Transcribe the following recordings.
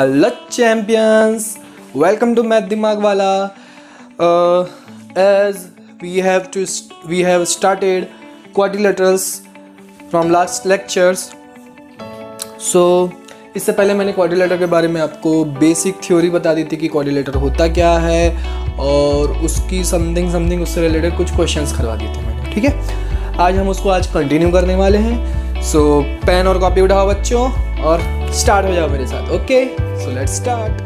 Hello champions welcome to math दिमाग वाला as we have to we have started quadrilaterals from last lectures so इससे पहले मैंने quadrilateral के बारे में आपको बेसिक थ्योरी बता दी थी कि क्वाड्रिलेटर होता क्या है और उसकी समथिंग समथिंग उससे रिलेटेड कुछ क्वेश्चंस करवा दिए थे मैंने ठीक है आज हम उसको आज कंटिन्यू करने वाले हैं सो so, पेन और कॉपी उठाओ बच्चों और स्टार्ट हो जाओ मेरे साथ okay okay? So let's start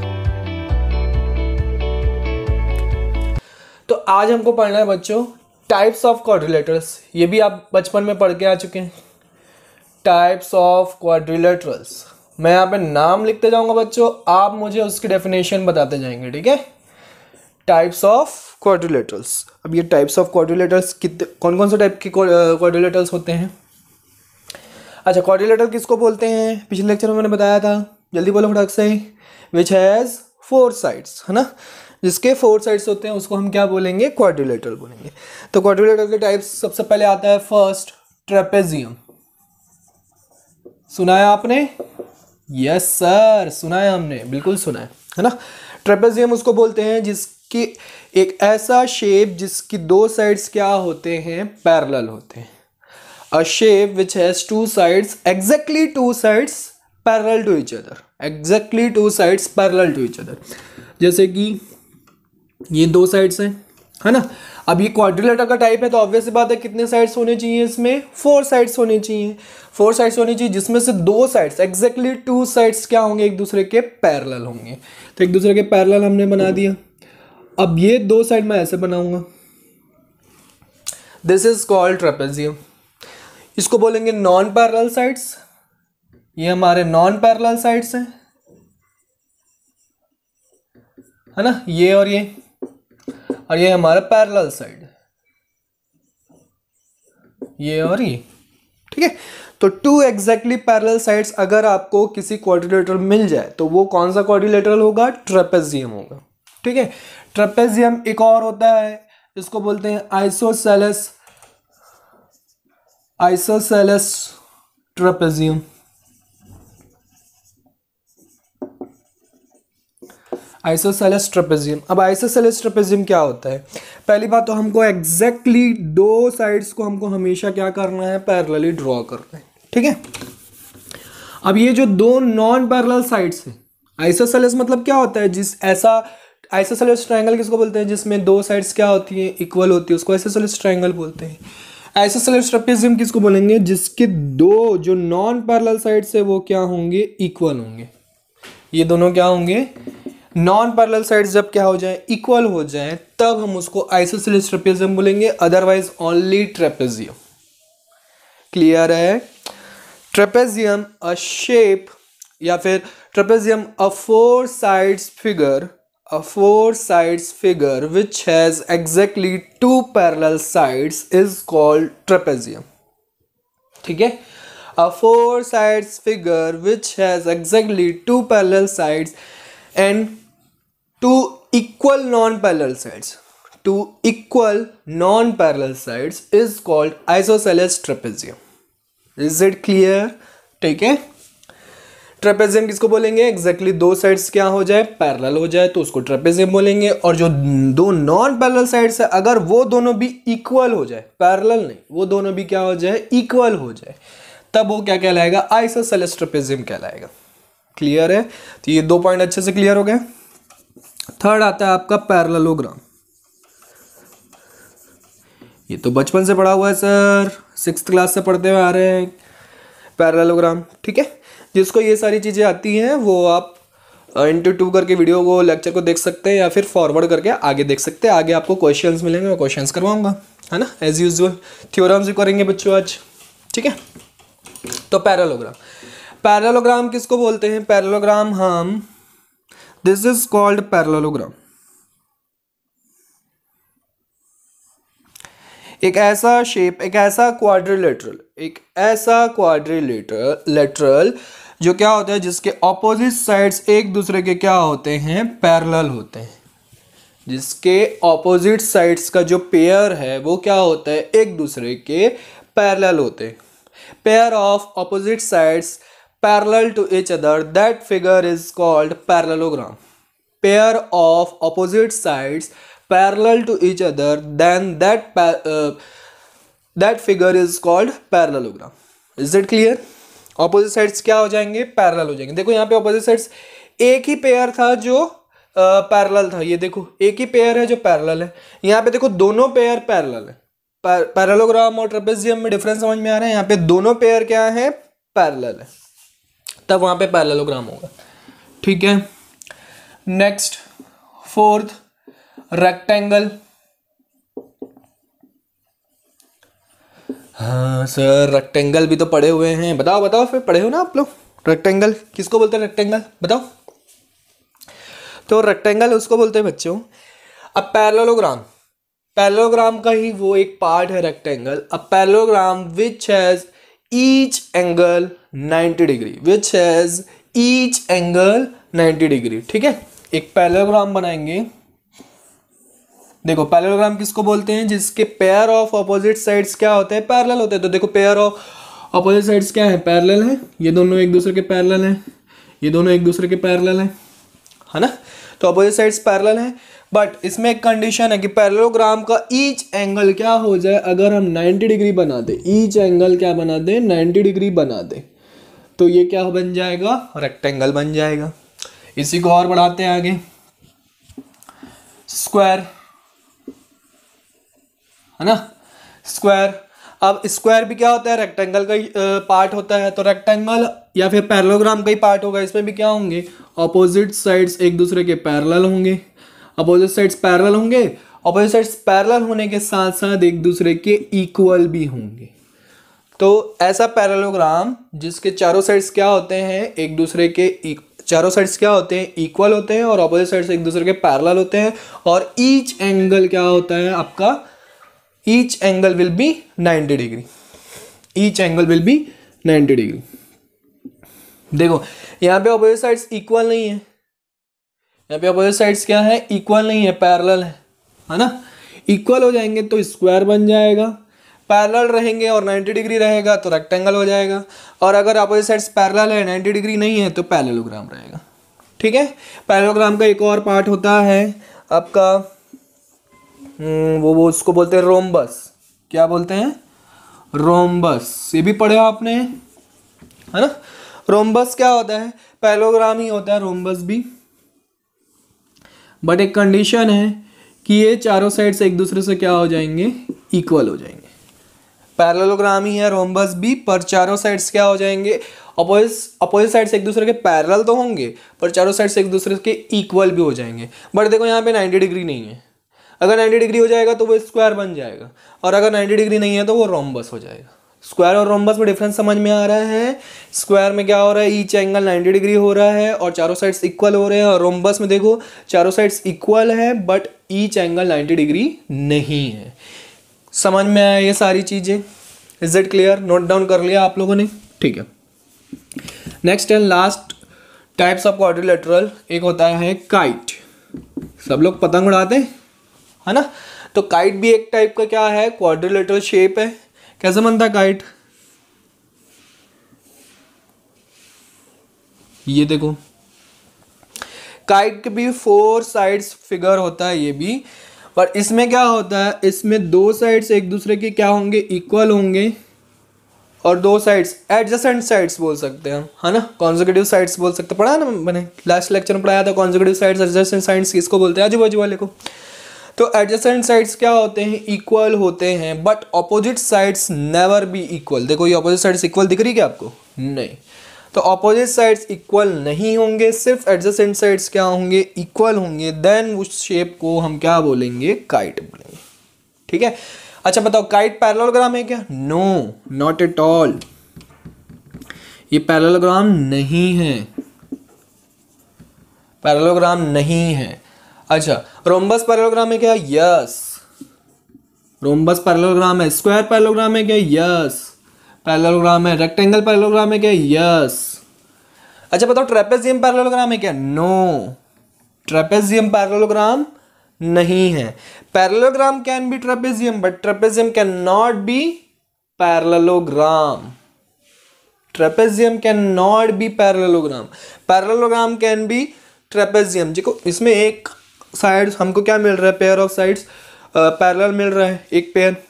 तो आज हमको पढ़ना है बच्चों टाइप्स ऑफ क्वाड्रिलेटरल्स ये भी आप बचपन में पढ़ के आ चुके हैं टाइप्स ऑफ क्वाड्रिलेटरल्स मैं यहाँ पे नाम लिखते जाऊंगा बच्चों आप मुझे उसकी डेफिनेशन बताते जाएंगे ठीक है टाइप्स ऑफ क्वाड्रिलेटरल्स अब ये टाइप्स ऑफ क्वाड्रिलेटरल्स कितने कौन कौन से टाइप के क्वाड्रिलेटरल्स uh, होते हैं अच्छा क्वाड्रिलेटर किसको बोलते हैं पिछले लेक्चर में मैंने बताया था जल्दी बोलो फटाक से विच हैज़ फोर साइड्स है ना जिसके फोर साइड्स होते हैं उसको हम क्या बोलेंगे क्वाड्रिलेटरल बोलेंगे तो क्वाड्रिलेटरल के टाइप्स सबसे पहले आता है फर्स्ट ट्रेपेजियम सुना है आपने यस सर सुना है हमने बिल्कुल सुना है है ना ट्रेपेजियम उसको बोलते हैं जिसकी एक ऐसा शेप जिसकी दो साइड्स क्या होते हैं पैरेलल होते हैं a shape which has two sides exactly two sides parallel to each other exactly two sides parallel to each other जैसे कि ये दो साइड्स हैं है ना अब ये क्वाड्रिलेटर का टाइप है तो ऑब्वियस बात है कितने साइड्स होने चाहिए इसमें फोर साइड्स होने चाहिए फोर साइड्स होने चाहिए जिसमें से दो साइड्स एग्जैक्टली टू साइड्स क्या होंगे एक दूसरे के पैरल होंगे तो एक दूसरे के पैरल हमने बना दिया अब ये दो साइड मैं ऐसे बनाऊंगा दिस इज कॉल्ड ट्रेपेजियम इसको बोलेंगे नॉन पैरल साइड्स ये हमारे नॉन पैरेलल साइड्स हैं है ना ये और ये और ये हमारा पैरेलल साइड ये और ये ठीक है तो टू एग्जैक्टली पैरेलल साइड्स अगर आपको किसी क्वारिलेटर मिल जाए तो वो कौन सा क्वारिलेटर होगा ट्रेपेजियम होगा ठीक है ट्रेपेजियम एक और होता है इसको बोलते हैं isosceles isosceles trapezium isosceles trapezium अब आइसोसेलेस ट्रेपेजियम क्या होता है पहली बात तो हमको एग्जैक्टली exactly दो साइड्स को हमको हमेशा क्या करना है पैरेलली ड्रॉ करना है ठीक है अब ये जो दो नॉन पैरेलल साइड्स है आइसोसेलेस मतलब क्या होता है जिस ऐसा आइसोसेलेस ट्राइंगल किसको बोलते हैं जिसमें दो साइड्स क्या होती हैं इक्वल होती है उसको आइसोसेलेस ट्राइंगल बोलते हैं आइसोसेलेस ट्रेपेजियम किसको बोलेंगे जिसके दो जो नॉन पैरेलल साइड्स है वो क्या होंगे इक्वल होंगे ये दोनों क्या होंगे नॉन पैरेलल साइड्स जब क्या हो जाए इक्वल हो जाए तब हम उसको आइसोसिलिस ट्रेपेजियम बोलेंगे अदरवाइज ओनली ट्रेपेजियम क्लियर है ट्रेपेजियम अ शेप या फिर trapezium a four sides figure a four sides figure which has exactly two parallel sides is called trapezium ठीक है a four sides figure which has exactly two parallel sides and two equal non parallel sides two equal non parallel sides is called isosceles trapezium is it clear ठीक है trapezium किसको बोलेंगे exactly exactly दो sides क्या हो जाए parallel हो जाए तो उसको ट्रेपेजियम बोलेंगे और जो दो नॉन पैरल साइड्स है अगर वो दोनों भी इक्वल हो जाए पैरल नहीं वो दोनों भी क्या हो जाए इक्वल हो जाए तब वो क्या कहलाएगा आइसोसेलेस ट्रेपेजियम कहलाएगा क्लियर है तो ये दो पॉइंट अच्छे से क्लियर हो गए थर्ड आता है आपका पैरलोग्राम ये तो बचपन से पढ़ा हुआ है सर सिक्स क्लास से पढ़ते हुए आ रहे हैं पैरलोग्राम ठीक है जिसको ये सारी चीज़ें आती हैं वो आप इंटू टू करके वीडियो को लेक्चर को देख सकते हैं या फिर फॉरवर्ड करके आगे देख सकते हैं आगे आपको क्वेश्चंस मिलेंगे मैं क्वेश्चंस करवाऊंगा है ना एज यूजल थियोराम भी करेंगे बच्चों आज ठीक है तो पैरलोग्राम पैरलोग्राम किसको बोलते हैं पैरलोग्राम हम दिस इज कॉल्ड पैरलोग्राम एक ऐसा शेप एक ऐसा क्वाड्रिलेटरल एक ऐसा क्वाड्रिलेटरल जो क्या होता है जिसके ऑपोजिट साइड्स एक दूसरे के क्या होते हैं पैरेलल होते हैं जिसके ऑपोजिट साइड्स का जो पेयर है वो क्या होता है एक दूसरे के पैरेलल होते हैं pair of opposite sides parallel to each other that figure is called parallelogram pair of opposite sides parallel to each other then that uh, that figure is called parallelogram is it clear opposite sides क्या हो जाएंगे parallel हो जाएंगे देखो यहाँ पे opposite sides एक ही pair था जो पैरेलल था ये देखो एक ही पेयर है जो पैरल है यहाँ पे देखो दोनों पेयर पैरल है पैरलोग्राम और ट्रेपेजियम में डिफरेंस समझ में आ रहा है यहाँ पे दोनों पेयर क्या है पैरल है तब वहाँ पे पैरेललोग्राम होगा ठीक है नेक्स्ट फोर्थ रेक्टेंगल हाँ सर रेक्टेंगल भी तो पढ़े हुए हैं बताओ बताओ फिर पढ़े हो ना आप लोग रेक्टेंगल किसको बोलते हैं रेक्टेंगल बताओ तो रेक्टेंगल उसको बोलते हैं बच्चों अब पैरेललोग्राम पैरेललोग्राम का ही वो एक पार्ट है रेक्टेंगल अब parallelogram which has each angle 90 degree which has each angle 90 degree ठीक है एक पैलोग्राम बनाएंगे देखो पैलोग्राम किसको बोलते हैं जिसके पेयर ऑफ अपोजिट साइड्स क्या होते हैं पैरल होते हैं तो देखो पेयर ऑफ अपोजिट साइड्स क्या है पैरल है ये दोनों एक दूसरे के पैरल हैं ये दोनों एक दूसरे के पैरल हैं है ना तो अपोजिट साइड्स पैरल हैं बट इसमें एक कंडीशन है कि पैरलोग्राम का ईच एंगल क्या हो जाए अगर हम 90 डिग्री बना दें ईच एंगल क्या बना दें 90 डिग्री बना दें तो ये क्या बन जाएगा रेक्टेंगल बन जाएगा इसी को और बढ़ाते हैं आगे स्क्वायर है ना स्क्वायर अब स्क्वायर भी क्या होता है रेक्टेंगल का ही पार्ट होता है तो रेक्टेंगल या फिर पैरलोग्राम का ही पार्ट होगा इसमें भी क्या होंगे अपोजिट साइड्स एक दूसरे के पैरल होंगे अपोजिट साइड्स पैरल होंगे अपोजिट साइड्स पैरल होने के साथ साथ एक दूसरे के इक्वल भी होंगे तो ऐसा पैरलोग्राम जिसके चारों साइड्स क्या होते हैं एक दूसरे के चारों साइड्स क्या होते हैं इक्वल होते हैं और अपोजिट साइड्स एक दूसरे के पैरल होते हैं और ईच एंगल क्या होता है आपका each angle will be 90 degree each angle will be 90 degree देखो यहाँ पे अपोजिट साइड्स इक्वल नहीं है यहाँ पे अपोजिट साइड्स क्या है इक्वल नहीं है पैरल है है ना इक्वल हो जाएंगे तो स्क्वायर बन जाएगा पैरल रहेंगे और 90 डिग्री रहेगा तो रेक्टेंगल हो जाएगा और अगर अपोजिट साइड्स पैरल है 90 डिग्री नहीं है तो पैरेलोग्राम रहेगा ठीक है पैलोग्राम का एक और पार्ट होता है आपका हम्म, वो वो उसको बोलते हैं रोमबस क्या बोलते हैं रोमबस ये भी पढ़े आपने है ना रोमबस क्या होता है पैलोग्राम ही होता है रोमबस भी बट एक कंडीशन है कि ये चारों साइड्स एक दूसरे से क्या हो जाएंगे इक्वल हो जाएंगे पैरलोग्राम ही है रोम्बस भी पर चारों साइड्स क्या हो जाएंगे अपोजिट अपोजिट साइड से एक दूसरे के पैरल तो होंगे पर चारों साइड से एक दूसरे के इक्वल भी हो जाएंगे बट देखो यहाँ पे 90 डिग्री नहीं है अगर 90 डिग्री हो जाएगा तो वो स्क्वायर बन जाएगा और अगर 90 डिग्री नहीं है तो वो रोम्बस हो जाएगा स्क्वायर और रोम्बस में डिफरेंस समझ में आ रहा है स्क्वायर में क्या हो रहा है ईच एंगल नाइन्टी डिग्री हो रहा है और चारों साइड्स इक्वल हो रहे हैं और रोम्बस में देखो चारों साइड्स इक्वल है but each angle ninety degree नहीं है समझ में आया ये सारी चीज़ें is it clear note down कर लिया आप लोगों ने ठीक है next and last types of quadrilateral एक होता है काइट सब लोग पतंग उड़ाते हैं है ना तो काइट भी एक टाइप का क्या है क्वाड्रिलेटरल शेप है कैसे बनता है काइट ये देखो काइट के भी फोर साइड्स फिगर होता है ये भी और इसमें क्या होता है इसमें दो साइड्स एक दूसरे के क्या होंगे इक्वल होंगे और दो साइड्स एडजसेंट साइड्स बोल सकते हैं है ना कॉन्जिक्यूटिव साइड्स बोल सकते पढ़ा ना मैंने लास्ट लेक्चर में पढ़ाया था कॉन्जिक्यूटिव साइड्स एडजसेंट साइड्स किसको बोलते हैं आजू बाजू वाले को तो एडजस्टेंट साइड्स क्या होते हैं इक्वल होते हैं but opposite sides never be equal देखो ये ऑपोजिट साइड्स इक्वल दिख रही है क्या आपको नहीं तो अपोजिट साइड्स इक्वल नहीं होंगे सिर्फ एडजस्टेंट साइड्स क्या होंगे इक्वल होंगे देन उस शेप को हम क्या बोलेंगे काइट बोलेंगे ठीक है अच्छा बताओ काइट पैरलोग्राम है क्या नो नॉट एट ऑल ये पैरलोग्राम नहीं है पैरलोग्राम नहीं है अच्छा रोम्बस पैरलोग्राम है क्या यस रोम्बस पैरलोग्राम है स्क्वायर पैरलोग्राम है क्या यस पैरेललोग्राम है रेक्टेंगल पैरेललोग्राम है क्या यस अच्छा बताओ ट्रेपेजियम पैरेललोग्राम है क्या नो ट्रेपेजियम पैरेललोग्राम नहीं है parallelogram can be trapezium but trapezium can not be parallelogram trapezium can not be parallelogram parallelogram can be trapezium देखो इसमें एक साइड हमको क्या मिल रहा है पेयर ऑफ साइड्स पैरेलल मिल रहा है एक पेयर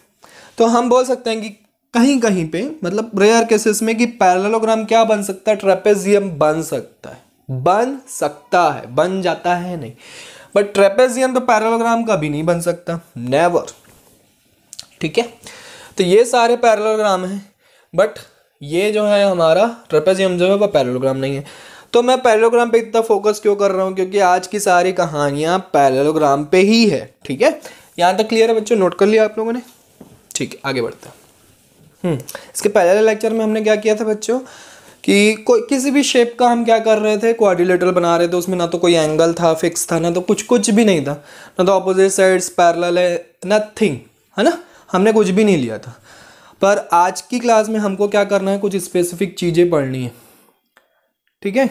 तो हम बोल सकते हैं कि कहीं कहीं पे मतलब रेयर केसेस में कि पैरेललोग्राम क्या बन सकता है ट्रेपेजियम बन सकता है बन सकता है बन जाता है नहीं बट ट्रेपेजियम तो पैरेललोग्राम भी नहीं बन सकता नेवर ठीक है तो ये सारे पैरेललोग्राम हैं बट ये जो है हमारा ट्रेपेजियम जो है वह पैरलोग्राम नहीं है तो मैं पैरलोग्राम पे इतना फोकस क्यों कर रहा हूँ क्योंकि आज की सारी कहानियाँ पैरलोग्राम पे ही है ठीक है यहाँ तक क्लियर है बच्चों नोट कर लिया आप लोगों ने ठीक है आगे बढ़ते हैं हम्म, इसके पहले लेक्चर में हमने क्या किया था बच्चों कि कोई किसी भी शेप का हम क्या कर रहे थे क्वारिलेटरल बना रहे थे उसमें ना तो कोई एंगल था फिक्स था ना तो कुछ कुछ भी नहीं था ना तो अपोजिट साइड्स पैरल है नथिंग है ना हमने कुछ भी नहीं लिया था पर आज की क्लास में हमको क्या करना है कुछ स्पेसिफिक चीज़ें पढ़नी है ठीक है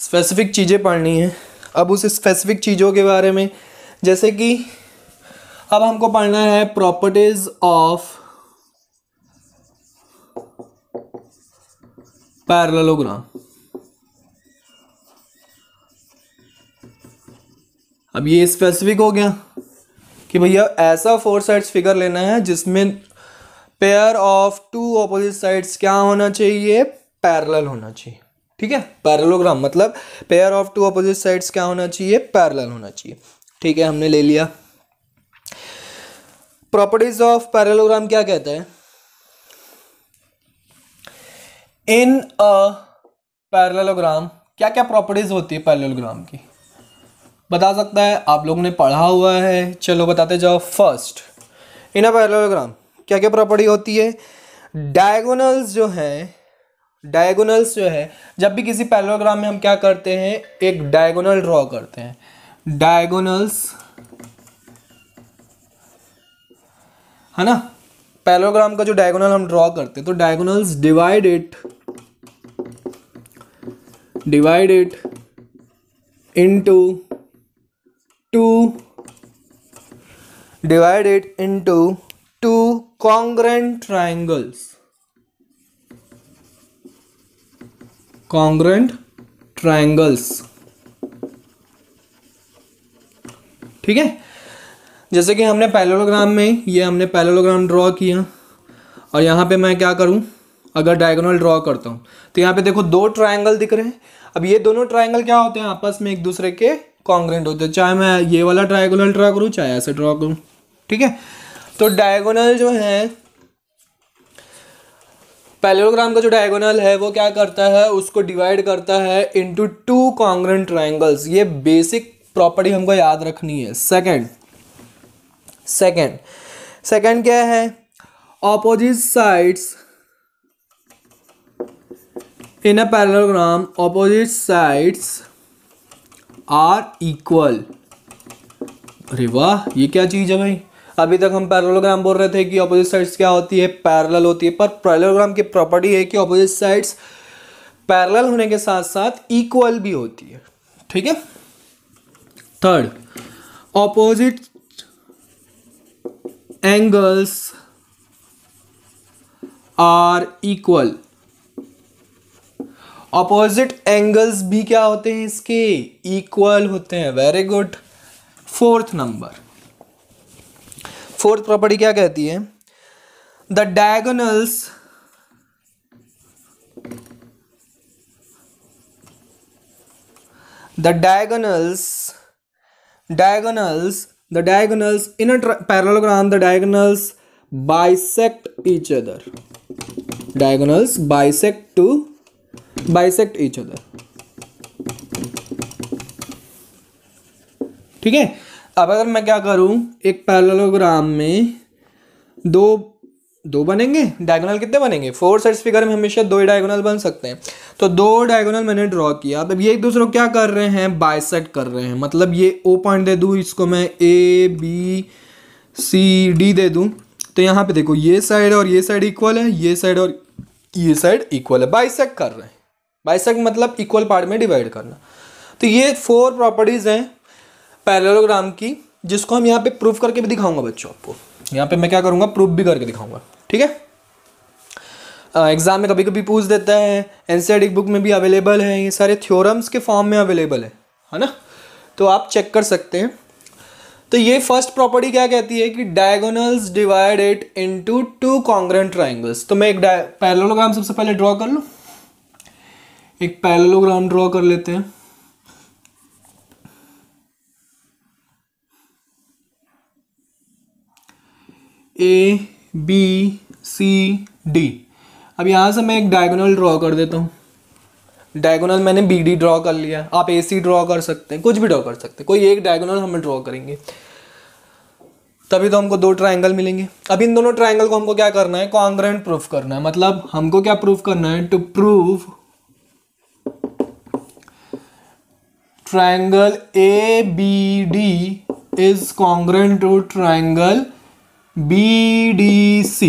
स्पेसिफिक चीज़ें पढ़नी है अब उस स्पेसिफिक चीज़ों के बारे में जैसे कि अब हमको पढ़ना है प्रॉपर्टीज ऑफ पैरलोग्राम अब ये स्पेसिफिक हो गया कि भैया ऐसा फोर साइड्स फिगर लेना है जिसमें pair of two opposite sides क्या होना चाहिए पैरेलल होना चाहिए ठीक है पैरलोग्राम मतलब pair of two opposite sides क्या होना चाहिए पैरेलल होना चाहिए ठीक है हमने ले लिया प्रॉपर्टीज ऑफ पैरेलोग्राम क्या कहते हैं इन अ पैरेलोग्राम क्या क्या प्रॉपर्टीज होती है पैरेलोग्राम की बता सकता है आप लोगों ने पढ़ा हुआ है चलो बताते जाओ फर्स्ट इन अ पैरेलोग्राम क्या क्या प्रॉपर्टी होती है डायगोनल्स जो हैं डायगोनल्स जो है जब भी किसी पैरेलोग्राम में हम क्या करते हैं एक डायगोनल ड्रॉ करते हैं डायगोनल्स है ना पैलोग्राम का जो डायगोनल हम ड्रॉ करते हैं तो diagonals divide it divide it into two divide it into two congruent triangles congruent triangles ठीक है जैसे कि हमने पैलोलोग्राम में ये हमने पैलोलोग्राम ड्रॉ किया और यहाँ पे मैं क्या करूँ अगर डायगोनल ड्रॉ करता हूँ तो यहाँ पे देखो दो ट्रायंगल दिख रहे हैं अब ये दोनों ट्रायंगल क्या होते हैं आपस में एक दूसरे के कॉन्ग्रेंट होते हैं चाहे मैं ये वाला ट्राइगोनल ड्रा करूँ चाहे ऐसे ड्रॉ करूँ ठीक है तो डायगोनल जो है पैलोग्राम का जो डायगोनल है वो क्या करता है उसको डिवाइड करता है इंटू टू कॉन्ग्रेंट ट्राइंगल्स ये बेसिक प्रॉपर्टी हमको याद रखनी है सेकेंड सेकेंड सेकेंड क्या है opposite sides in a parallelogram opposite sides are equal अरे वाह ये क्या चीज़ है भाई अभी तक हम पैरलोग्राम बोल रहे थे कि ऑपोजिट साइड्स क्या होती है पैरल होती है पर पैरलोग्राम की प्रॉपर्टी है कि ऑपोजिट साइड्स पैरल होने के साथ साथ इक्वल भी होती है ठीक है third opposite angles are equal opposite angles भी क्या होते हैं इसके इक्वल होते हैं very good fourth number fourth property क्या कहती है the diagonals the diagonals diagonals the diagonals in a parallelogram the diagonals bisect each other diagonals bisect to bisect each other ठीक है अब अगर मैं क्या करूं एक पैरेललोग्राम में दो दो बनेंगे डायगोनल कितने बनेंगे फोर साइड्स फिगर में हमेशा दो ही डायगोनल बन सकते हैं तो दो डायगोनल मैंने ड्रॉ किया अब ये एक दूसरे को क्या कर रहे हैं बाइसेट कर रहे हैं मतलब ये ओ पॉइंट दे दूँ इसको मैं ए बी सी डी दे दूँ तो यहाँ पे देखो ये साइड और ये साइड इक्वल है ये साइड और ये साइड इक्वल है बाइसेक कर रहे हैं बाइसेक मतलब इक्वल पार्ट में डिवाइड करना तो ये फोर प्रॉपर्टीज़ हैं पैरेललोग्राम की जिसको हम यहाँ पे प्रूफ करके भी दिखाऊंगा बच्चों आपको यहाँ पे मैं क्या करूँगा प्रूफ भी करके दिखाऊंगा ठीक है एग्ज़ाम में कभी कभी पूछ देता है एनसीआरटी बुक में भी अवेलेबल है ये सारे थ्योरम्स के फॉर्म में अवेलेबल है है ना तो आप चेक कर सकते हैं तो ये फर्स्ट प्रॉपर्टी क्या कहती है कि diagonals divide it into two congruent triangles तो मैं एक पैरलोग्राम सबसे पहले ड्रॉ कर लूँ एक पैरलोग्राम ड्रॉ कर लेते हैं ए बी सी डी अब यहाँ से मैं एक डायगोनल ड्रॉ कर देता हूँ डायगोनल मैंने बी डी ड्रॉ कर लिया आप ए सी ड्रॉ कर सकते हैं कुछ भी ड्रॉ कर सकते हैं कोई एक डायगोनल हम ड्रॉ करेंगे तभी तो हमको दो ट्राइंगल मिलेंगे अब इन दोनों ट्राइंगल को हमको क्या करना है कॉन्ग्रेंट प्रूफ करना है मतलब हमको क्या प्रूफ करना है to proof triangle A B D is congruent to triangle B D C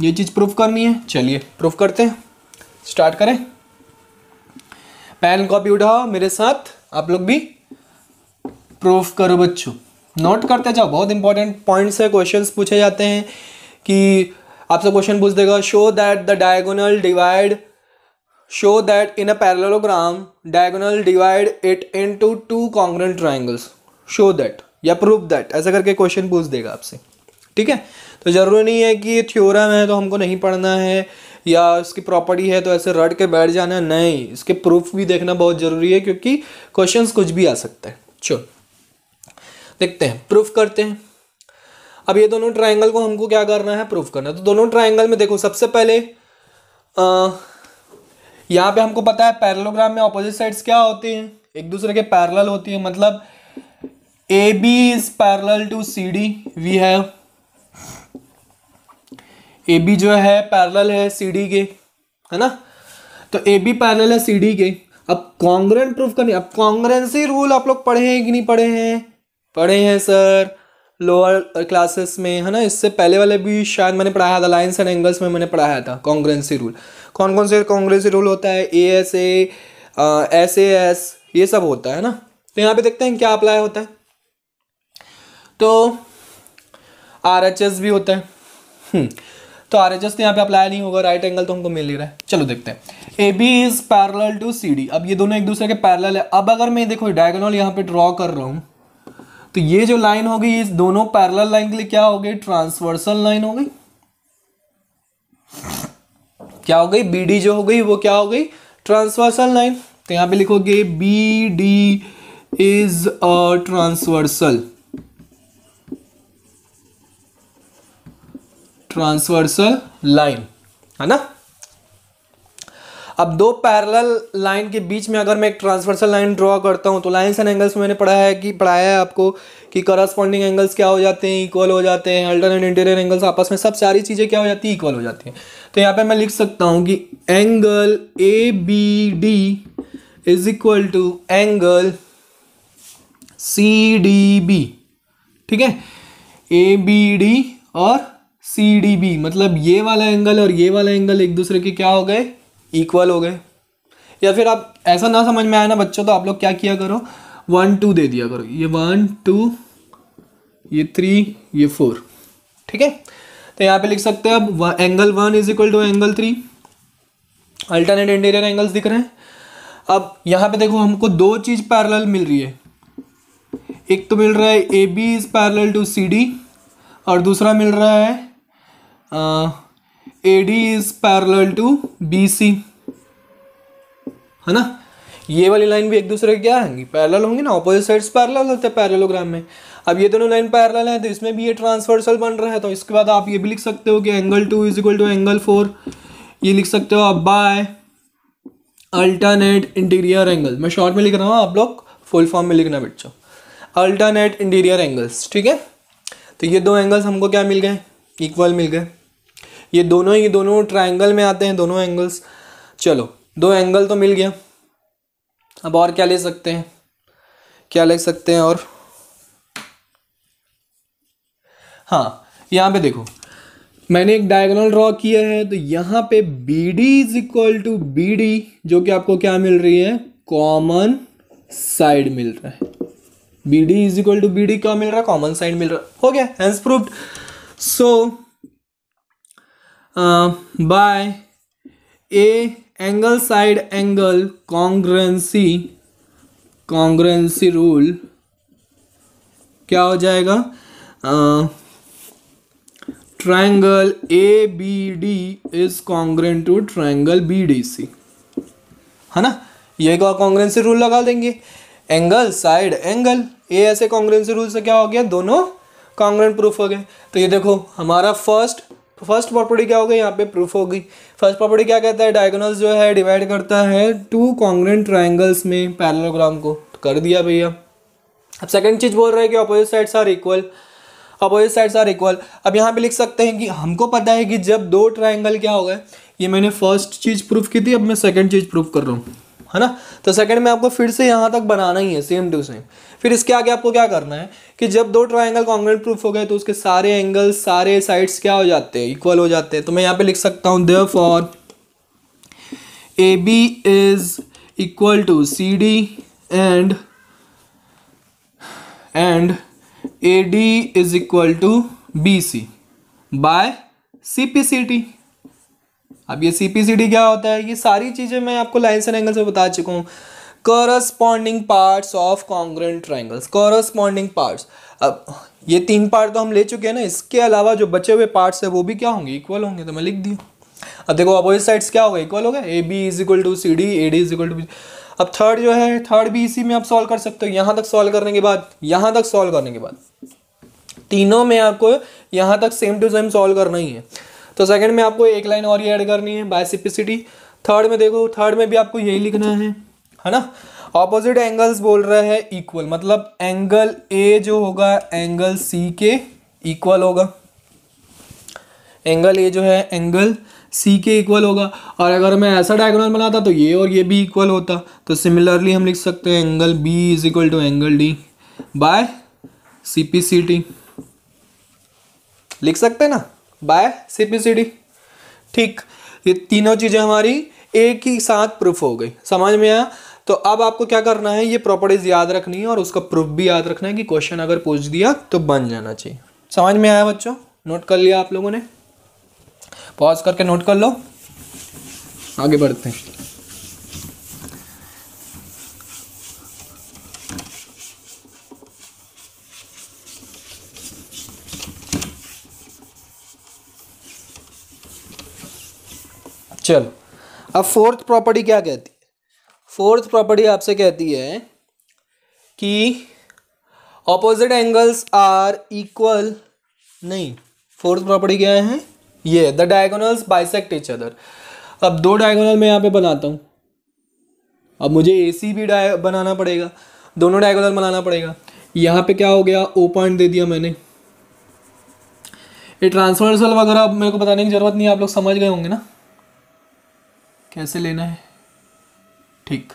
ये चीज़ प्रूफ करनी है चलिए प्रूफ करते हैं स्टार्ट करें पेन कॉपी उठाओ मेरे साथ आप लोग भी प्रूफ करो बच्चों नोट करते जाओ बहुत इंपॉर्टेंट पॉइंट्स है क्वेश्चंस पूछे जाते हैं कि आपसे क्वेश्चन पूछ देगा show that the diagonal divide show that in a parallelogram diagonal divide it into two congruent triangles show that या प्रूफ दैट ऐसा करके क्वेश्चन पूछ देगा आपसे ठीक है तो ज़रूरी नहीं है कि ये थ्योरम है तो हमको नहीं पढ़ना है या इसकी प्रॉपर्टी है तो ऐसे रट के बैठ जाना नहीं इसके प्रूफ भी देखना बहुत ज़रूरी है क्योंकि क्वेश्चंस कुछ भी आ सकता है चलो देखते हैं प्रूफ करते हैं अब ये दोनों ट्राइंगल को हमको क्या करना है प्रूफ करना है तो दोनों ट्राइंगल में देखो सबसे पहले यहाँ पे हमको पता है पैरलोग्राम में ऑपोजिट साइड्स क्या होते हैं एक दूसरे के पैरल होती है मतलब A B is parallel to C D we have A B जो है पैरेलल है सी डी के है ना तो ए बी पैरेलल है सी डी के अब कांग्रेन प्रूफ करनी अब कांग्रेंसी रूल आप लोग पढ़े हैं कि नहीं पढ़े हैं पढ़े हैं सर लोअर क्लासेस में है ना इससे पहले वाले भी शायद मैंने पढ़ाया था लाइन्स एंड एंगल्स में मैंने पढ़ाया था कांग्रेंसी रूल कौन कौन से कांग्रेसी रूल होता है A S A S A S ये सब होता है ना तो यहाँ पे देखते हैं क्या अप्लाई होता है तो आर एच एस भी होता है हम्म। तो आर तो यहाँ पे अप्लाई नहीं होगा राइट एंगल तो हमको मिल ही रहा है चलो देखते हैं A B is parallel to C D अब ये दोनों एक दूसरे के पैरल है अब अगर मैं देखो डायगोनल यहाँ पे ड्रॉ कर रहा हूँ तो ये जो लाइन होगी इस दोनों पैरल लाइन के लिए क्या हो गई ट्रांसवर्सल लाइन हो गई क्या हो गई बी डी जो हो गई वो क्या हो गई ट्रांसवर्सल लाइन तो यहाँ पे लिखोगे B D is a transversal transversal line है ना अब दो पैरेलल लाइन के बीच में अगर मैं एक ट्रांसवर्सल लाइन ड्रॉ करता हूँ तो लाइंस एंड एंगल्स में मैंने पढ़ा है कि पढ़ाया है आपको कि करस्पॉन्डिंग एंगल्स क्या हो जाते हैं इक्वल हो जाते हैं अल्टरनेट इंटीरियर एंगल्स आपस में सब सारी चीज़ें क्या हो जाती हैं इक्वल हो जाती हैं तो यहाँ पे मैं लिख सकता हूँ कि angle A B D is equal to angle C D B ठीक है ए बी डी और सी डी बी मतलब ये वाला एंगल और ये वाला एंगल एक दूसरे के क्या हो गए इक्वल हो गए या फिर आप ऐसा ना समझ में आया ना बच्चों तो आप लोग क्या किया करो वन टू दे दिया करो ये वन टू ये थ्री ये फोर ठीक है तो यहाँ पे लिख सकते हैं अब angle one is equal to angle three alternate interior angles दिख रहे हैं अब यहाँ पे देखो हमको दो चीज़ पैरेलल मिल रही है एक तो मिल रहा है A B is parallel to C D और दूसरा मिल रहा है A D is parallel to B C है ना ये वाली लाइन भी एक दूसरे के क्या होंगी पैरल होंगी ना ऑपोजिट साइड्स पैरल होते हैं पैरलोग्राम में अब ये दोनों लाइन पैरल है तो इसमें भी ये ट्रांसवर्सल बन रहा है तो इसके बाद आप ये भी लिख सकते हो कि angle two is equal to angle four ये लिख सकते हो आप बाय अल्टरनेट इंटीरियर एंगल मैं शॉर्ट में लिख रहा हूँ आप लोग फुल फॉर्म में लिखना बच्चों अल्टरनेट इंटीरियर एंगल्स ठीक है तो ये दो एंगल्स हमको क्या मिल गए इक्वल मिल गए ये दोनों ही दोनों ट्राइंगल में आते हैं दोनों एंगल्स चलो दो एंगल तो मिल गया अब और क्या ले सकते हैं क्या ले सकते हैं और हाँ यहाँ पे देखो मैंने एक डायगोनल ड्रॉ किया है तो यहाँ पे B D is equal to B D जो कि आपको क्या मिल रही है कॉमन साइड मिल रहा है B D is equal to B D क्या मिल रहा है कॉमन साइड मिल रहा है हो गया hence proved so uh, by a angle side angle congruency congruency rule क्या हो जाएगा triangle A B D is congruent to triangle B D C है ना ये का रूल लगा देंगे एंगल साइड एंगल ए ऐसे कांग्रेंसी रूल से क्या हो गया दोनों कॉन्ग्रेंट प्रूफ हो गए तो ये देखो हमारा फर्स्ट फर्स्ट प्रॉपर्टी क्या हो गई यहाँ पे प्रूफ होगी फर्स्ट प्रॉपर्टी क्या कहता है डायगोनल जो है डिवाइड करता है टू कॉन्ग्रेंट ट्राइंगल्स में पैरलोग्राम को तो कर दिया भैया अब सेकेंड चीज़ बोल रहे हैं कि opposite sides are equal opposite sides are equal अब यहाँ पे लिख सकते हैं कि हमको पता है कि जब दो ट्राइंगल क्या हो गए ये मैंने फर्स्ट चीज़ प्रूफ की थी अब मैं सेकेंड चीज़ प्रूफ कर रहा हूँ है ना तो सेकंड में आपको फिर से यहाँ तक बनाना ही है सेम टू सेम फिर इसके आगे आपको क्या करना है कि जब दो ट्राइंगल कॉन्ग्रेट प्रूफ हो गए तो उसके सारे एंगल सारे साइड्स क्या हो जाते हैं इक्वल हो जाते हैं तो मैं यहाँ पे लिख सकता हूँ therefore A B is equal to C D and and A D is equal to B C by C P C T अब ये सी क्या होता है ये सारी चीज़ें मैं आपको लाइन्स एंड एंगल्स में बता चुका हूँ corresponding parts of congruent triangles corresponding parts अब ये तीन पार्ट तो हम ले चुके हैं ना इसके अलावा जो बचे हुए पार्ट्स है वो भी क्या होंगे इक्वल होंगे तो मैं लिख दी अब देखो अपोजिट साइड्स क्या होगा इक्वल होगा A B is equal to C D A D is equal to अब थर्ड जो है थर्ड भी इसी में आप सॉल्व कर सकते हो यहाँ तक सॉल्व करने के बाद यहाँ तक सॉल्व करने के बाद तीनों में आपको यहाँ तक सेम टू सेम सॉल्व करना ही है तो सेकंड में आपको एक लाइन और ये ऐड करनी है बायसिपिसिटी थर्ड में देखो थर्ड में भी आपको यही लिखना है है ना ऑपोजिट एंगल्स बोल रहा है इक्वल मतलब एंगल ए जो होगा एंगल सी के इक्वल होगा एंगल ए जो है एंगल सी के इक्वल होगा और अगर मैं ऐसा डायगोनल बनाता तो ये और ये भी इक्वल होता तो सिमिलरली हम लिख सकते हैं angle B is equal to angle D by C P C T लिख सकते हैं ना बाय सीपीसीडी ठीक ये तीनों चीज़ें हमारी एक ही साथ प्रूफ हो गई समझ में आया तो अब आपको क्या करना है ये प्रॉपर्टीज़ याद रखनी है और उसका प्रूफ भी याद रखना है कि क्वेश्चन अगर पूछ दिया तो बन जाना चाहिए समझ में आया बच्चों नोट कर लिया आप लोगों ने पॉज करके नोट कर लो आगे बढ़ते हैं चलो अब फोर्थ प्रॉपर्टी क्या कहती है फोर्थ प्रॉपर्टी आपसे कहती है कि ऑपोजिट एंगल्स आर इक्वल नहीं फोर्थ प्रॉपर्टी क्या है ये the diagonals bisect each other अब दो डायगोनल मैं यहाँ पे बनाता हूँ अब मुझे ए सी भी डाय बनाना पड़ेगा दोनों डायगोनल बनाना पड़ेगा यहाँ पे क्या हो गया ओ पॉइंट दे दिया मैंने ये ट्रांसवर्सल वगैरह मेरे को बताने की ज़रूरत नहीं आप लोग समझ गए होंगे ना कैसे लेना है ठीक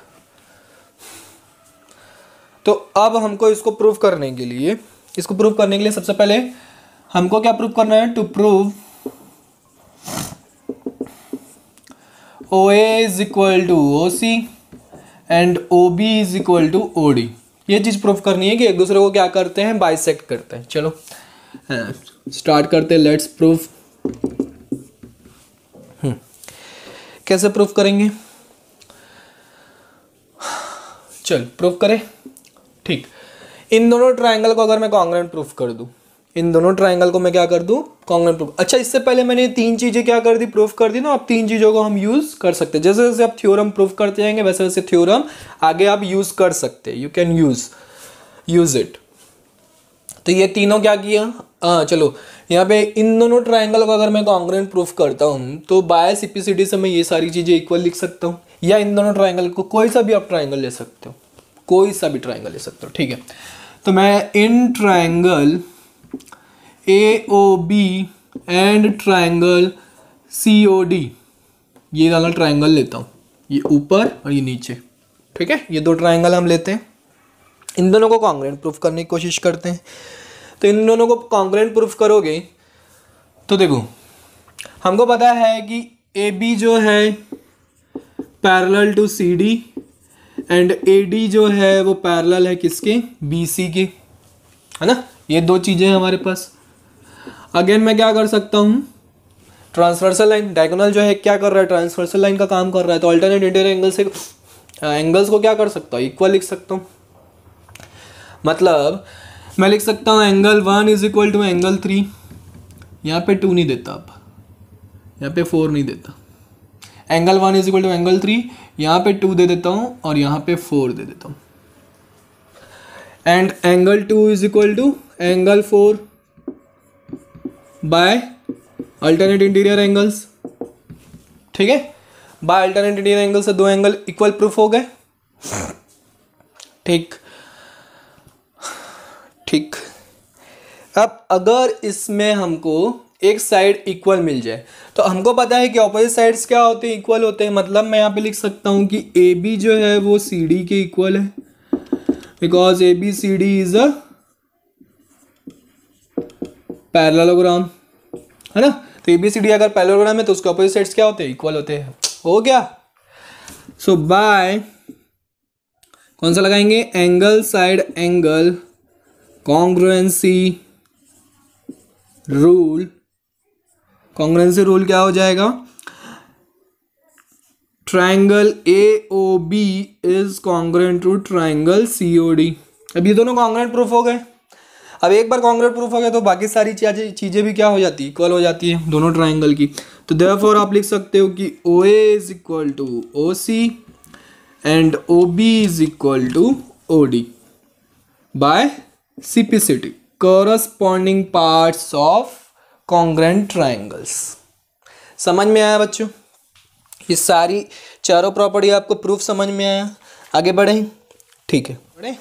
तो अब हमको इसको प्रूफ करने के लिए इसको प्रूफ करने के लिए सबसे पहले हमको क्या प्रूफ करना है to prove O A is equal to O C and O B is equal to O D ये चीज़ प्रूफ करनी है कि एक दूसरे को क्या करते हैं बाइसेक्ट करते हैं चलो स्टार्ट हाँ, करते हैं लेट्स प्रूफ कैसे प्रूफ करेंगे चल प्रूफ करें ठीक इन दोनों ट्रायंगल को अगर मैं कॉन्ग्रेंट प्रूफ कर दूं इन दोनों ट्रायंगल को मैं क्या कर दूं कॉन्ग्रेंट प्रूफ अच्छा इससे पहले मैंने तीन चीज़ें क्या कर दी प्रूफ कर दी ना अब तीन चीज़ों को हम यूज़ कर सकते हैं जैसे जैसे आप थ्योरम प्रूफ करते जाएंगे वैसे वैसे थ्योरम आगे आप यूज़ कर सकते you can use use it तो ये तीनों क्या किया हाँ चलो यहाँ पे इन दोनों ट्राइंगल को अगर मैं कॉन्ग्रेंट प्रूफ करता हूँ तो बायस सीपीसीडी से मैं ये सारी चीज़ें इक्वल लिख सकता हूँ या इन दोनों ट्राइंगल को कोई सा भी आप ट्राइंगल ले सकते हो कोई सा भी ट्राइंगल ले सकते हो ठीक है तो मैं in triangle A O B and triangle C O D ये वाला ट्राइंगल लेता हूँ ये ऊपर और ये नीचे ठीक है ये दो ट्राइंगल हम लेते हैं इन दोनों को कॉन्ग्रेंट प्रूफ करने की कोशिश करते हैं तो इन दोनों को कॉन्ग्रेंट प्रूफ करोगे तो देखो हमको पता है कि ए बी जो है parallel to C D and A D जो है वो पैरेलल है किसके बी सी के है ना ये दो चीज़ें हैं हमारे पास अगेन मैं क्या कर सकता हूँ ट्रांसवर्सल लाइन डायगोनल जो है क्या कर रहा है ट्रांसवर्सल लाइन का काम कर रहा है तो अल्टरनेट इंटर एंगल से एंगल्स uh, को क्या कर सकता हूँ इक्वल लिख सकता हूँ मतलब मैं लिख सकता हूँ angle one is equal to angle three यहाँ पे टू नहीं देता अब यहाँ पे फोर नहीं देता angle one is equal to angle three यहाँ पे टू दे देता हूँ और यहाँ पे फोर दे देता हूँ and angle two is equal to angle four by alternate interior angles ठीक है बाय अल्टरनेट इंटीरियर एंगल्स से दो एंगल इक्वल प्रूफ हो गए ठीक ठीक अब अगर इसमें हमको एक साइड इक्वल मिल जाए तो हमको पता है कि ऑपोजिट साइड्स क्या होते हैं इक्वल होते हैं मतलब मैं यहाँ पे लिख सकता हूँ कि ए बी जो है वो सी डी के इक्वल है because A B C D is a parallelogram है ना तो ए बी सी डी अगर पैरलोग्राम है तो उसके ऑपोजिट साइड्स क्या होते हैं इक्वल होते हैं हो गया सो so, बाय कौन सा लगाएंगे angle side angle congruency rule congruency rule क्या हो जाएगा triangle A O B is congruent to triangle C O D अब ये दोनों कॉन्ग्रेंट प्रूफ हो गए अब एक बार कॉन्ग्रेंट प्रूफ हो गया तो बाकी सारी चीज़ें भी क्या हो जाती है इक्वल हो जाती है दोनों ट्राइंगल की तो देयर आप लिख सकते हो कि O A is equal to O C and O B is equal to O D by CPCT corresponding part of congruent triangles समझ में आया बच्चों ये सारी चारों प्रॉपर्टी आपको प्रूफ समझ में आया आगे बढ़ें ठीक है बढ़े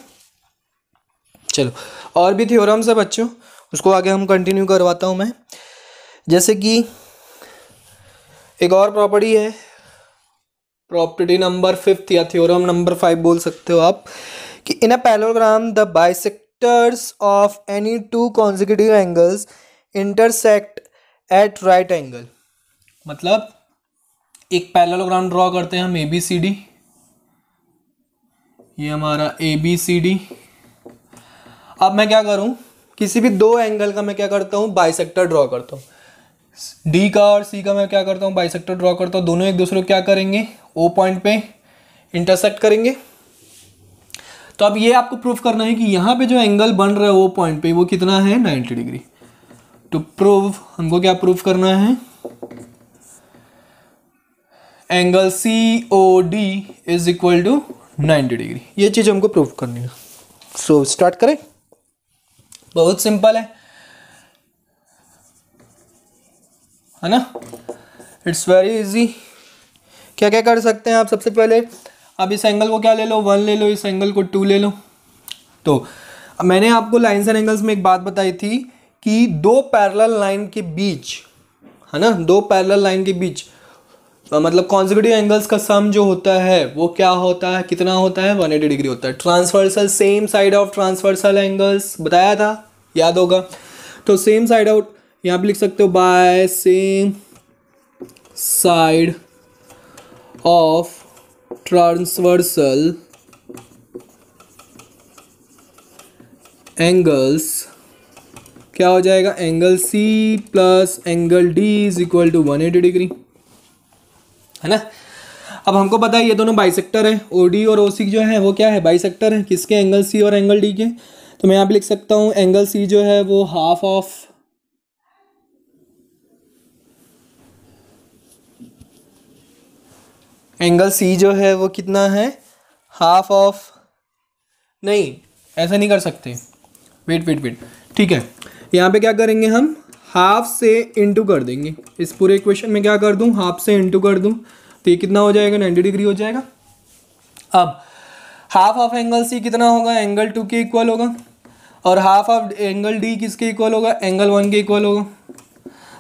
चलो और भी थ्योरम्स है बच्चों उसको आगे हम कंटिन्यू करवाता हूँ मैं जैसे कि एक और प्रॉपर्टी है प्रॉपर्टी नंबर फिफ्थ या थ्योरम नंबर फाइव बोल सकते हो आप कि in a parallelogram the bisect sectors of any two consecutive angles intersect at right angle मतलब एक पैरेललोग्राम ड्रॉ करते हैं हम ए बी सी डी ये हमारा ए बी सी डी अब मैं क्या करूं किसी भी दो एंगल का मैं क्या करता बाई बाइसेक्टर ड्रॉ करता हूँ डी का और सी का मैं क्या करता हूँ बाइसेक्टर ड्रॉ करता हूँ दोनों एक दूसरे को क्या करेंगे ओ पॉइंट पे इंटरसेक्ट करेंगे तो अब ये आपको प्रूफ करना है कि यहाँ पे जो एंगल बन रहा है वो पॉइंट पे वो कितना है 90 डिग्री तो प्रूव हमको क्या प्रूफ करना है angle C O D is equal to 90 degree ये चीज़ हमको प्रूफ करनी है सो so, स्टार्ट करें बहुत सिंपल है है ना इट्स वेरी इजी क्या क्या कर सकते हैं आप सबसे पहले अब इस एंगल को क्या ले लो वन ले लो इस एंगल को टू ले लो तो मैंने आपको लाइन्स एंड एंगल्स में एक बात बताई थी कि दो पैरेलल लाइन के बीच है ना दो पैरेलल लाइन के बीच तो मतलब कॉन्जिक्यूटिव एंगल्स का सम जो होता है वो क्या होता है कितना होता है 180 डिग्री होता है transversal same side of transversal angles बताया था याद होगा तो सेम साइड आउट यहाँ पे लिख सकते हो by same side of transversal angles क्या हो जाएगा angle C plus angle D is equal to one eighty degree है ना अब हमको पता है ये दोनों बाइसेक्टर है ओ डी और ओ सी जो है वो क्या है बाइसेक्टर है किसके एंगल सी और एंगल डी के तो मैं यहाँ पे लिख सकता हूँ एंगल सी जो है वो हाफ ऑफ एंगल सी जो है वो कितना है हाफ ऑफ नहीं ऐसा नहीं कर सकते वेट वेट वेट ठीक है यहाँ पे क्या करेंगे हम हाफ से इंटू कर देंगे इस पूरे इक्वेशन में क्या कर दूँ हाफ से इंटू कर दूँ तो ये कितना हो जाएगा नाइन्टी डिग्री हो जाएगा अब हाफ ऑफ एंगल सी कितना होगा एंगल टू के इक्वल होगा और हाफ ऑफ एंगल डी किसके इक्वल होगा एंगल वन के इक्वल होगा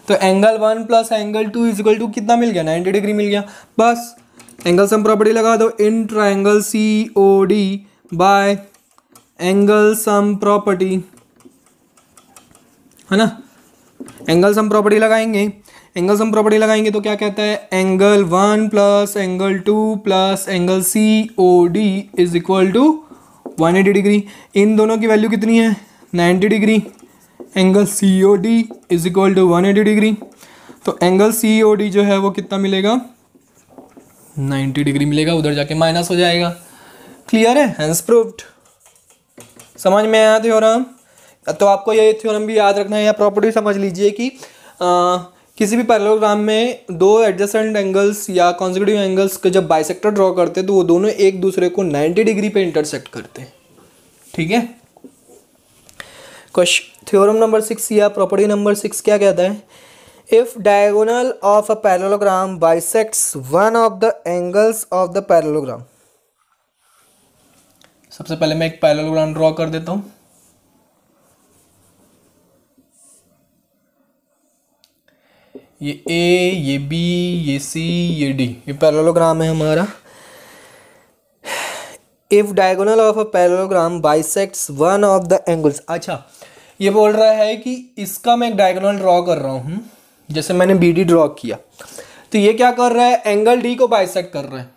तो angle one plus angle two is equal to कितना मिल गया नाइन्टी डिग्री मिल गया बस एंगल सम प्रॉपर्टी लगा दो in triangle C O D by angle sum property है ना एंगल सम प्रॉपर्टी लगाएंगे एंगल सम प्रॉपर्टी लगाएंगे तो क्या कहता है angle one plus angle two plus angle C O D is equal to one eighty degree इन दोनों की वैल्यू कितनी है ninety degree angle C O D is equal to one eighty degree तो एंगल सी ओ डी जो है वो कितना मिलेगा 90 डिग्री मिलेगा उधर जाके माइनस हो जाएगा क्लियर है हैंस प्रूफ्ड समझ में आया थ्योरम तो आपको ये थ्योरम भी याद रखना है या प्रॉपर्टी समझ लीजिए कि आ, किसी भी पैरेललोग्राम में दो एडजस्टेंट एंगल्स या कॉन्जिक्यूटिव एंगल्स के जब बाइसेक्टर ड्रॉ करते हैं तो वो दोनों एक दूसरे को 90 डिग्री पे इंटरसेक्ट करते हैं ठीक है क्वेश्चन थ्योरम नंबर सिक्स या प्रॉपर्टी नंबर सिक्स क्या कहता है if diagonal of a parallelogram bisects one of the angles of the parallelogram सबसे पहले मैं एक पैरोलोग्राम ड्रॉ कर देता हूं ये ए ये बी ये सी ये डी ये पैरोलोग्राम है हमारा if diagonal of a parallelogram bisects one of the angles अच्छा ये बोल रहा है कि इसका मैं एक डायगोनल ड्रॉ कर रहा हूं जैसे मैंने बी डी ड्रॉ किया तो ये क्या कर रहा है एंगल डी को बाइसेक्ट कर रहा है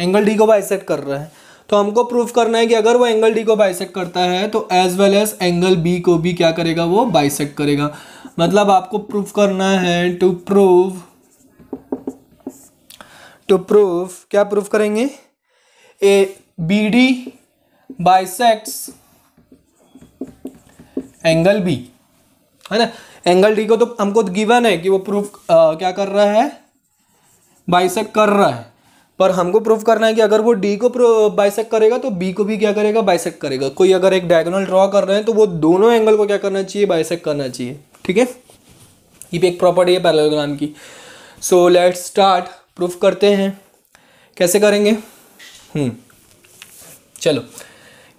एंगल डी को बाइसेक्ट कर रहा है तो हमको प्रूफ करना है कि अगर वो एंगल डी को बाइसेक्ट करता है तो as well as angle B को भी क्या करेगा वो बाइसेक्ट करेगा मतलब आपको प्रूफ करना है टू प्रूव टू प्रूफ क्या प्रूफ करेंगे A B D bisects angle B है ना एंगल डी को तो हमको गिवन है कि वो प्रूफ क्या कर रहा है बाइसेक कर रहा है पर हमको प्रूफ करना है कि अगर वो डी को बाइसेक करेगा तो बी को भी क्या करेगा बाइसेक करेगा कोई अगर एक डायगोनल ड्रॉ कर रहे हैं तो वो दोनों एंगल को क्या करना चाहिए बाइसेक करना चाहिए ठीक है ये भी एक प्रॉपर्टी है पैरेललोग्राम की सो लेट्स स्टार्ट प्रूफ करते हैं कैसे करेंगे हम्म। चलो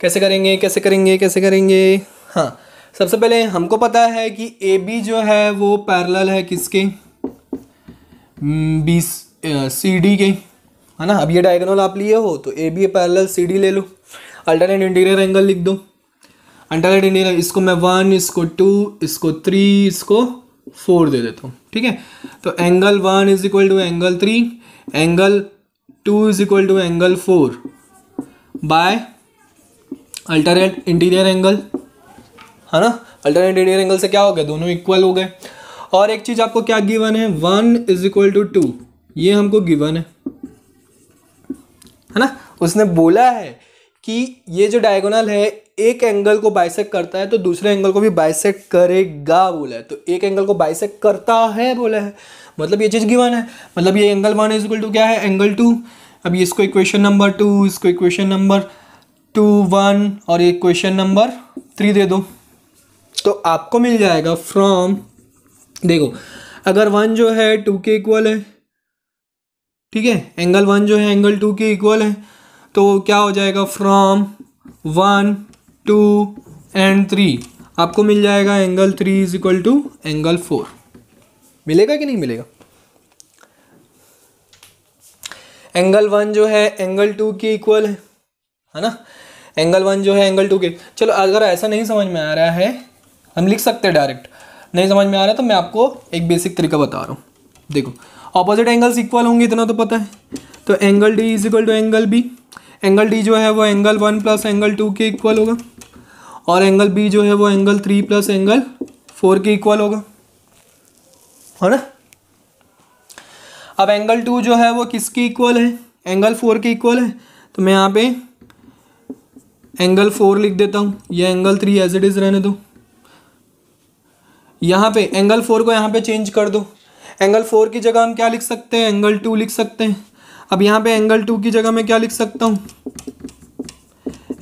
कैसे करेंगे कैसे करेंगे कैसे करेंगे हाँ सबसे पहले हमको पता है कि ए बी जो है वो पैरेलल है किसके बी सी डी के है ना अब ये डायगोनल आप लिए हो तो A B parallel C D ले लो अल्टरनेट इंटीरियर एंगल लिख दो अल्टरनेट इंटीरियर इसको मैं वन इसको टू इसको थ्री इसको फोर दे देता हूँ ठीक है तो angle one is equal to angle three angle two is equal to angle four by alternate interior angle है ना अल्टरनेट रेडियल एंगल से क्या हो गया दोनों इक्वल हो गए और एक चीज़ आपको क्या गिवन है one is equal to two ये हमको गिवन है है ना उसने बोला है कि ये जो डायगोनल है एक एंगल को बाइसेक करता है तो दूसरे एंगल को भी बाइसेक करेगा बोला है तो एक एंगल को बाइसेक करता है बोला है मतलब ये चीज़ गिवन है मतलब ये angle one is equal to क्या है एंगल टू अब ये इसको इक्वेशन नंबर टू इसको इक्वेशन नंबर टू वन और ये इक्वेशन नंबर थ्री दे दो तो आपको मिल जाएगा फ्रॉम देखो अगर वन जो है टू के इक्वल है ठीक है एंगल वन जो है एंगल टू के इक्वल है तो क्या हो जाएगा from one two and three आपको मिल जाएगा angle three is equal to angle four मिलेगा कि नहीं मिलेगा एंगल वन जो है एंगल टू के इक्वल है है ना एंगल वन जो है एंगल टू के चलो अगर ऐसा नहीं समझ में आ रहा है हम लिख सकते हैं डायरेक्ट नहीं समझ में आ रहा तो मैं आपको एक बेसिक तरीका बता रहा हूँ देखो ऑपोजिट एंगल्स इक्वल होंगे इतना तो पता है तो angle D is equal to angle B angle D जो है वो angle one plus angle two के इक्वल होगा और एंगल बी जो है वो angle three plus angle four के इक्वल होगा है ना अब एंगल टू जो है वो किसके इक्वल है एंगल फोर के इक्वल है तो मैं यहाँ पे एंगल फोर लिख देता हूँ या angle three as it is रहने दो यहाँ पे एंगल फोर को यहाँ पे चेंज कर दो एंगल फोर की जगह हम क्या लिख सकते हैं एंगल टू लिख सकते हैं अब यहाँ पे एंगल टू की जगह मैं क्या लिख सकता हूँ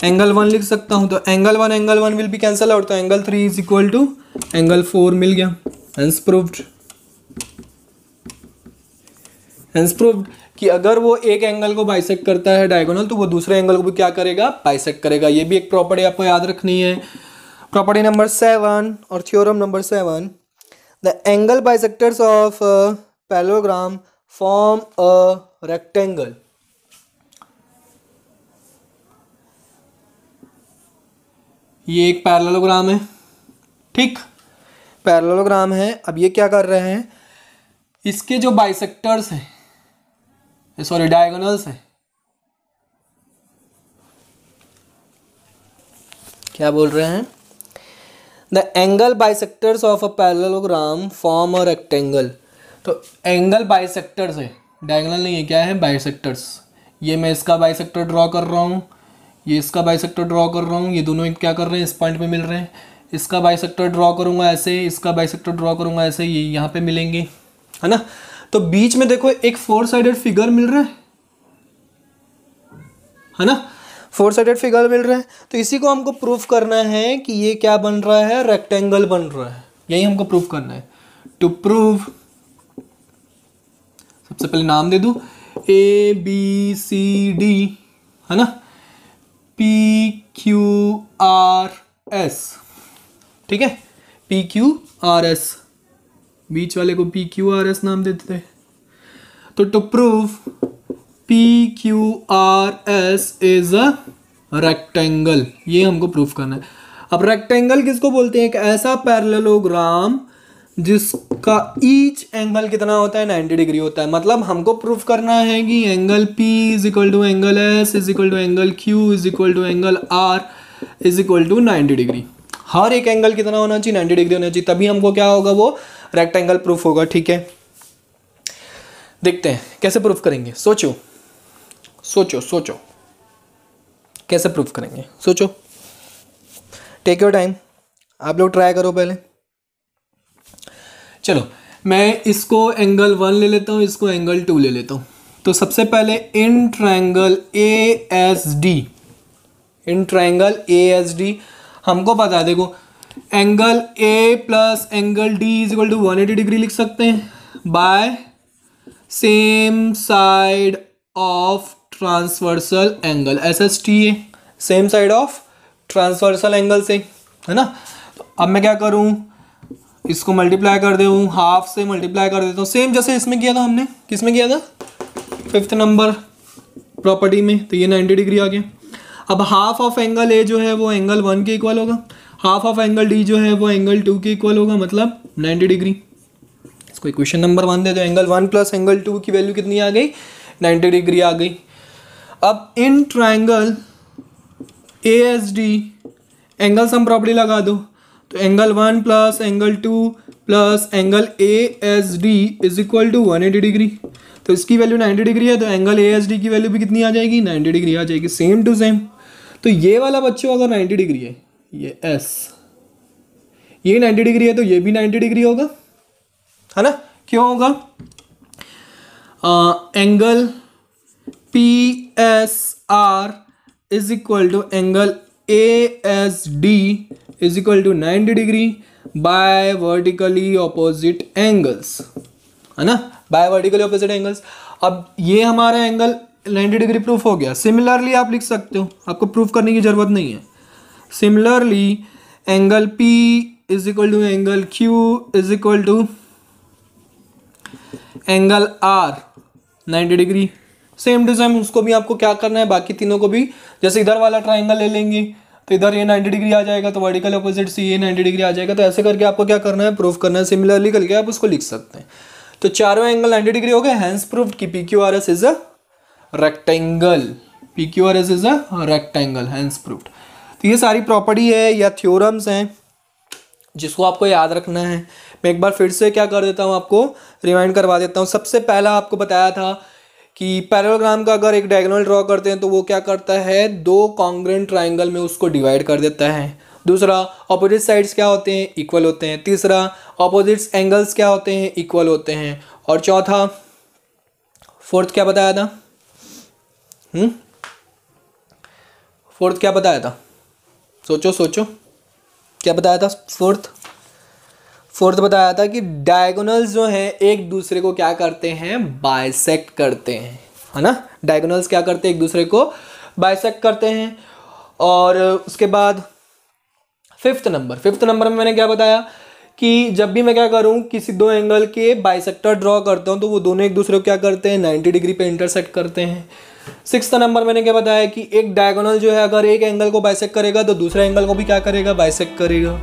एंगल वन लिख सकता हूँ तो angle one angle one will भी कैंसिल आउट तो angle three is equal to angle four मिल गया हेंस प्रूव्ड हेंस प्रूव्ड कि अगर वो एक एंगल को बाइसेक करता है डायगोनल तो वो दूसरे एंगल को भी क्या करेगा बाइसेक करेगा ये भी एक प्रॉपर्टी आपको याद रखनी है प्रॉपर्टी नंबर सेवन और theorem number seven the angle bisectors of parallelogram form a rectangle ये एक पैरलोग्राम है ठीक पैरलोग्राम है अब ये क्या कर रहे हैं इसके जो बाइसेक्टर्स हैं सॉरी डायगोनल्स हैं क्या बोल रहे हैं the angle bisectors of a parallelogram form a rectangle तो एंगल बाइसेक्टर्स है डायगोनल नहीं है क्या है बाइसेक्टर्स ये मैं इसका बाइसेक्टर ड्रॉ कर रहा हूँ ये इसका बाइसेक्टर ड्रॉ कर रहा हूँ ये दोनों एक क्या कर रहे हैं इस पॉइंट पे मिल रहे हैं इसका बाइसेक्टर ड्रॉ करूँगा ऐसे इसका बाइसेक्टर ड्रॉ करूँगा ऐसे ये यहाँ पे मिलेंगे है ना तो बीच में देखो एक फोर साइडेड फिगर मिल रहा है है ना फोर साइडेड फिगर मिल रहा है तो इसी को हमको प्रूफ करना है कि ये क्या बन रहा है रेक्टेंगल बन रहा है यही हमको प्रूफ करना है टू प्रूव सबसे पहले नाम दे दू ए बी सी डी है ना पी क्यू आर एस ठीक है पी क्यू आर एस बीच वाले को पी क्यू आर एस नाम देते थे तो to proof P Q R S is a rectangle ये हमको प्रूफ करना है अब रेक्टेंगल किसको बोलते हैं एक ऐसा पैरेललोग्राम जिसका ईच एंगल कितना होता है नाइन्टी डिग्री होता है मतलब हमको प्रूफ करना है कि angle P is equal to angle S is equal to angle Q is equal to angle R is equal to ninety degree हर एक एंगल कितना होना चाहिए नाइन्टी डिग्री होना चाहिए तभी हमको क्या होगा वो रेक्टेंगल प्रूफ होगा ठीक है देखते हैं कैसे प्रूफ करेंगे सोचो सोचो सोचो कैसे प्रूफ करेंगे सोचो टेक योर टाइम आप लोग ट्राई करो पहले चलो मैं इसको एंगल वन ले लेता हूँ इसको एंगल टू ले लेता हूँ तो सबसे पहले in triangle A S D in triangle A S D हमको बता देखो angle A plus angle D is equal to one eighty degree लिख सकते हैं by same side of transversal angle S S T A same side of transversal angle से है ना तो अब मैं क्या करूँ इसको मल्टीप्लाई कर दे हाफ से मल्टीप्लाई कर देता हूँ सेम जैसे इसमें किया था हमने किस में किया था फिफ्थ नंबर प्रॉपर्टी में तो ये नाइन्टी डिग्री आ गया अब हाफ ऑफ एंगल ए जो है वो एंगल वन के इक्वल होगा हाफ ऑफ एंगल डी जो है वो एंगल टू के इक्वल होगा मतलब नाइन्टी डिग्री इसको इक्वेशन नंबर वन दे दो angle one plus angle two की वैल्यू कितनी आ गई नाइन्टी डिग्री आ गई अब in triangle A S D angle sum property लगा दो तो angle one plus angle two plus angle A S D is equal to one eighty degree तो इसकी वैल्यू नाइन्टी डिग्री है तो एंगल ए एस डी की value भी कितनी आ जाएगी नाइन्टी डिग्री आ जाएगी सेम टू सेम तो ये वाला बच्चों अगर नाइन्टी डिग्री है ये एस ये नाइन्टी डिग्री है तो ये भी नाइन्टी डिग्री होगा है ना क्यों होगा angle angle P S R is equal to angle A S D is equal to ninety degree by vertically opposite angles है ना बाय वर्टिकली ऑपोजिट एंगल्स अब ये हमारा एंगल 90 डिग्री प्रूफ हो गया सिमिलरली आप लिख सकते हो आपको प्रूफ करने की ज़रूरत नहीं है similarly angle P is equal to angle Q is equal to angle R 90 degree same design उसको भी आपको क्या करना है बाकी तीनों को भी जैसे इधर वाला ट्राइंगल ले लेंगे तो इधर ये 90 डिग्री आ जाएगा तो वर्टिकल अपोजिट से ये 90 डिग्री आ जाएगा तो ऐसे करके आपको क्या करना है प्रूफ करना है सिमिलरली करके आप उसको लिख सकते हैं तो चारों एंगल 90 डिग्री हो गए हैंस प्रूफ कि P Q R S is a rectangle P Q R S is a rectangle hence proof तो ये सारी प्रॉपर्टी है या थ्योरम्स हैं जिसको आपको याद रखना है मैं एक बार फिर से क्या कर देता हूँ आपको रिमाइंड करवा देता हूँ सबसे पहला आपको बताया था कि पैरोग्राम का अगर एक डायगोनल ड्रॉ करते हैं तो वो क्या करता है दो कॉन्ग्रेंट ट्राइंगल में उसको डिवाइड कर देता है दूसरा ऑपोजिट साइड्स क्या होते हैं इक्वल होते हैं तीसरा अपोजिट्स एंगल्स क्या होते हैं इक्वल होते हैं और चौथा फोर्थ क्या बताया था फोर्थ हम्म? क्या बताया था सोचो सोचो क्या बताया था फोर्थ फोर्थ बताया था कि डायगोनल्स जो हैं एक दूसरे को क्या करते हैं बायसेक्ट करते हैं है ना डायगोनल्स क्या करते हैं एक दूसरे को बायसेक्ट करते हैं और उसके बाद फिफ्थ नंबर फिफ्थ नंबर में मैंने क्या बताया कि जब भी मैं क्या करूँ किसी दो एंगल के बाइसेक्टर ड्रॉ करता हूँ तो वो दोनों एक दूसरे को क्या करते हैं नाइन्टी डिग्री पे इंटरसेक्ट करते हैं सिक्स नंबर मैंने क्या बताया कि एक डायगोनल जो है अगर एक एंगल को बाइसेक करेगा तो दूसरा एंगल को भी क्या करेगा बाइसेक करेगा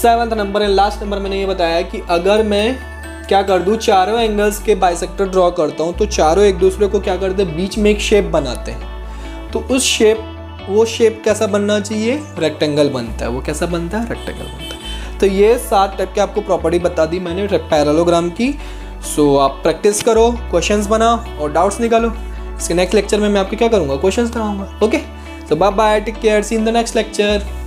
seventh number and last number मैंने ये बताया कि अगर मैं क्या कर दूँ चारों एंगल्स के बाइसेक्टर ड्रॉ करता हूँ तो चारों एक दूसरे को क्या करते हैं बीच में एक शेप बनाते हैं तो उस शेप वो शेप कैसा बनना चाहिए रेक्टेंगल बनता है वो कैसा बनता है रेक्टेंगल बनता है तो ये सात टाइप के आपको प्रॉपर्टी बता दी मैंने पैरालोग्राम की सो so, आप प्रैक्टिस करो क्वेश्चंस बनाओ और डाउट्स निकालो इसके नेक्स्ट लेक्चर में मैं आपको क्या करूँगा क्वेश्चंस कराऊंगा okay so bye bye take care see in the next lecture